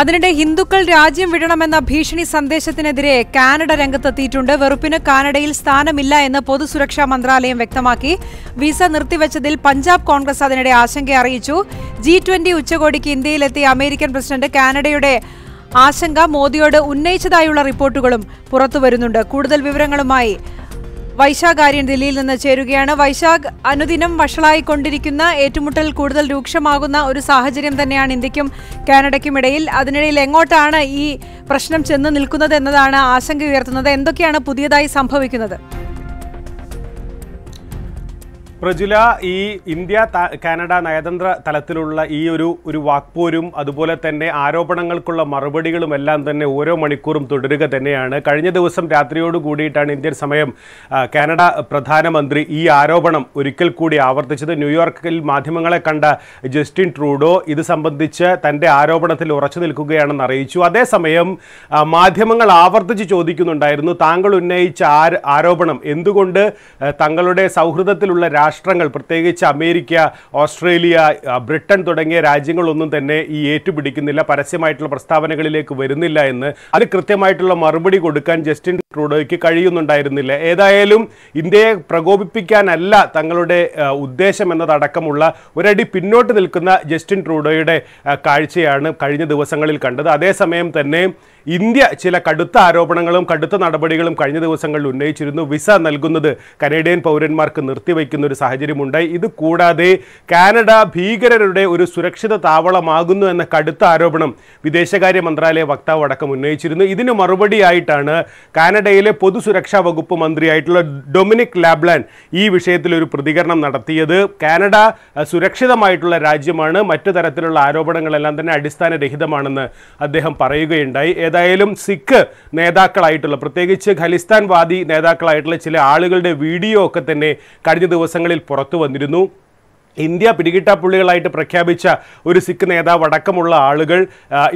അതിനിടെ ഹിന്ദുക്കൾ രാജ്യം വിടണമെന്ന ഭീഷണി സന്ദേശത്തിനെതിരെ കാനഡ രംഗത്തെത്തിയിട്ടുണ്ട് വെറുപ്പിന് കാനഡയിൽ സ്ഥാനമില്ല എന്ന് പൊതുസുരക്ഷാ മന്ത്രാലയം വ്യക്തമാക്കി വിസ നിർത്തിവച്ചതിൽ പഞ്ചാബ് കോൺഗ്രസ് അതിനിടെ ആശങ്ക അറിയിച്ചു ജി ട്വന്റി ഉച്ചകോടിക്ക് ഇന്ത്യയിലെത്തിയ അമേരിക്കൻ പ്രസിഡന്റ് കാനഡയുടെ ആശങ്ക മോദിയോട് ഉന്നയിച്ചതായുള്ള റിപ്പോർട്ടുകളും പുറത്തുവരുന്നുണ്ട് കൂടുതൽ വിവരങ്ങളുമായി വൈശാഖാര്യൻ ദില്ലിയിൽ നിന്ന് ചേരുകയാണ് വൈശാഖ് അനുദിനം വഷളായിക്കൊണ്ടിരിക്കുന്ന ഏറ്റുമുട്ടൽ കൂടുതൽ രൂക്ഷമാകുന്ന ഒരു സാഹചര്യം തന്നെയാണ് ഇന്ത്യക്കും കാനഡയ്ക്കും ഇടയിൽ അതിനിടയിൽ എങ്ങോട്ടാണ് ഈ പ്രശ്നം ചെന്ന് നിൽക്കുന്നത് എന്നതാണ് ആശങ്ക ഉയർത്തുന്നത് എന്തൊക്കെയാണ് പുതിയതായി സംഭവിക്കുന്നത് പ്രജുല ഈ ഇന്ത്യ കാനഡ നയതന്ത്ര തലത്തിലുള്ള ഈ ഒരു ഒരു വാക്പോരും അതുപോലെ തന്നെ ആരോപണങ്ങൾക്കുള്ള മറുപടികളും എല്ലാം തന്നെ ഓരോ മണിക്കൂറും തുടരുക തന്നെയാണ് കഴിഞ്ഞ ദിവസം രാത്രിയോട് കൂടിയിട്ടാണ് ഇന്ത്യൻ സമയം കാനഡ പ്രധാനമന്ത്രി ഈ ആരോപണം ഒരിക്കൽ കൂടി ആവർത്തിച്ചത് ന്യൂയോർക്കിൽ മാധ്യമങ്ങളെ കണ്ട ജസ്റ്റിൻ ട്രൂഡോ ഇത് സംബന്ധിച്ച് തൻ്റെ ആരോപണത്തിൽ ഉറച്ചു നിൽക്കുകയാണെന്ന് അറിയിച്ചു അതേസമയം മാധ്യമങ്ങൾ ആവർത്തിച്ച് ചോദിക്കുന്നുണ്ടായിരുന്നു താങ്കൾ ഉന്നയിച്ച ആരോപണം എന്തുകൊണ്ട് തങ്ങളുടെ സൗഹൃദത്തിലുള്ള രാഷ്ട്രങ്ങൾ പ്രത്യേകിച്ച് അമേരിക്ക ഓസ്ട്രേലിയ ബ്രിട്ടൻ തുടങ്ങിയ രാജ്യങ്ങളൊന്നും തന്നെ ഈ ഏറ്റുപിടിക്കുന്നില്ല പരസ്യമായിട്ടുള്ള പ്രസ്താവനകളിലേക്ക് വരുന്നില്ല എന്ന് അത് കൃത്യമായിട്ടുള്ള മറുപടി കൊടുക്കാൻ ജസ്റ്റിൻ ട്രൂഡോയ്ക്ക് കഴിയുന്നുണ്ടായിരുന്നില്ല ഏതായാലും ഇന്ത്യയെ പ്രകോപിപ്പിക്കാനല്ല തങ്ങളുടെ ഉദ്ദേശം എന്നതടക്കമുള്ള ഒരടി പിന്നോട്ട് നിൽക്കുന്ന ജസ്റ്റിൻ ട്രൂഡോയുടെ കാഴ്ചയാണ് കഴിഞ്ഞ ദിവസങ്ങളിൽ കണ്ടത് അതേസമയം തന്നെ ഇന്ത്യ ചില കടുത്ത ആരോപണങ്ങളും കടുത്ത നടപടികളും കഴിഞ്ഞ ദിവസങ്ങളിൽ ഉന്നയിച്ചിരുന്നു വിസ നൽകുന്നത് കനേഡിയൻ പൗരന്മാർക്ക് നിർത്തിവെക്കുന്ന ഒരു സാഹചര്യമുണ്ട് ഇത് കൂടാതെ കാനഡ ഭീകരരുടെ ഒരു സുരക്ഷിത താവളമാകുന്നു എന്ന കടുത്ത ആരോപണം വിദേശകാര്യ മന്ത്രാലയ വക്താവ് അടക്കം ഉന്നയിച്ചിരുന്നു ഇതിന് മറുപടിയായിട്ടാണ് കാനഡയിലെ പൊതുസുരക്ഷാ വകുപ്പ് മന്ത്രിയായിട്ടുള്ള ഡൊമിനിക് ലാബ്ലാൻ ഈ വിഷയത്തിൽ ഒരു പ്രതികരണം നടത്തിയത് കാനഡ സുരക്ഷിതമായിട്ടുള്ള രാജ്യമാണ് മറ്റു തരത്തിലുള്ള ആരോപണങ്ങളെല്ലാം തന്നെ അടിസ്ഥാനരഹിതമാണെന്ന് അദ്ദേഹം പറയുകയുണ്ടായി ഏതായാലും സിഖ് നേതാക്കളായിട്ടുള്ള പ്രത്യേകിച്ച് ഖലിസ്ഥാൻവാദി നേതാക്കളായിട്ടുള്ള ചില ആളുകളുടെ വീഡിയോ ഒക്കെ തന്നെ കഴിഞ്ഞ ദിവസങ്ങളിൽ പത്രങ്ങളിൽ പുറത്തു വന്നിരുന്നു ഇന്ത്യ പുള്ളികളായിട്ട് പ്രഖ്യാപിച്ച ഒരു സിഖ് നേതാവ് അടക്കമുള്ള ആളുകൾ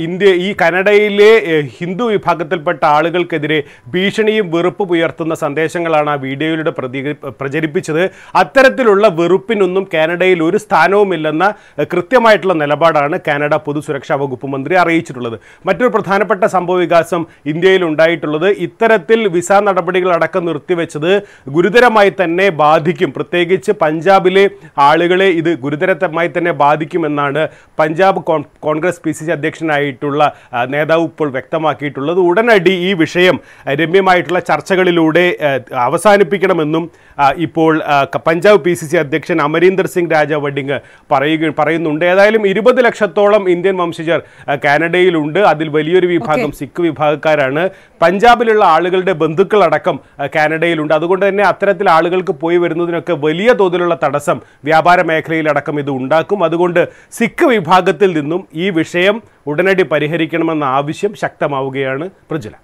ഇന്ത്യ ഈ കനഡയിലെ ഹിന്ദു വിഭാഗത്തിൽപ്പെട്ട ആളുകൾക്കെതിരെ ഭീഷണിയും വെറുപ്പ് ഉയർത്തുന്ന സന്ദേശങ്ങളാണ് ആ വീഡിയോയിലൂടെ പ്രതി പ്രചരിപ്പിച്ചത് അത്തരത്തിലുള്ള വെറുപ്പിനൊന്നും കാനഡയിൽ ഒരു സ്ഥാനവുമില്ലെന്ന കൃത്യമായിട്ടുള്ള നിലപാടാണ് കാനഡ പൊതുസുരക്ഷാ വകുപ്പ് മന്ത്രി അറിയിച്ചിട്ടുള്ളത് മറ്റൊരു പ്രധാനപ്പെട്ട സംഭവവികാസം ഇന്ത്യയിൽ ഉണ്ടായിട്ടുള്ളത് ഇത്തരത്തിൽ വിസ നടപടികൾ അടക്കം നിർത്തിവെച്ചത് ഗുരുതരമായി തന്നെ ബാധിക്കും പ്രത്യേകിച്ച് പഞ്ചാബിലെ ആളുകളെ കോൺഗ്രസിനെ ഇത് ഗുരുതരമായി തന്നെ ബാധിക്കുമെന്നാണ് Punjab Congress P C C അധ്യക്ഷനായിട്ടുള്ള നേതാവ് ഇപ്പോൾ വ്യക്തമാക്കിയിട്ടുള്ളത് ഉടനടി ഈ വിഷയം രമ്യമായിട്ടുള്ള ചർച്ചകളിലൂടെ അവസാനിപ്പിക്കണമെന്നും ഇപ്പോൾ പഞ്ചാബ് പി സി സി അധ്യക്ഷൻ അമരീന്ദർ സിംഗ് രാജ വഡിങ് പറയുക പറയുന്നുണ്ട് ഏതായാലും ഇരുപത് ലക്ഷത്തോളം ഇന്ത്യൻ വംശജർ കാനഡയിലുണ്ട് അതിൽ വലിയൊരു വിഭാഗം സിഖ് വിഭാഗക്കാരാണ് പഞ്ചാബിലുള്ള ആളുകളുടെ ബന്ധുക്കളടക്കം കാനഡയിലുണ്ട് അതുകൊണ്ട് തന്നെ അത്തരത്തിൽ ആളുകൾക്ക് പോയി വരുന്നതിനൊക്കെ വലിയ തോതിലുള്ള തടസ്സം വ്യാപാര മേഖലയിലടക്കം ഇത് ഉണ്ടാക്കും അതുകൊണ്ട് സിഖ് വിഭാഗത്തിൽ നിന്നും ഈ വിഷയം ഉടനടി പരിഹരിക്കണമെന്ന ആവശ്യം ശക്തമാവുകയാണ് പ്രജല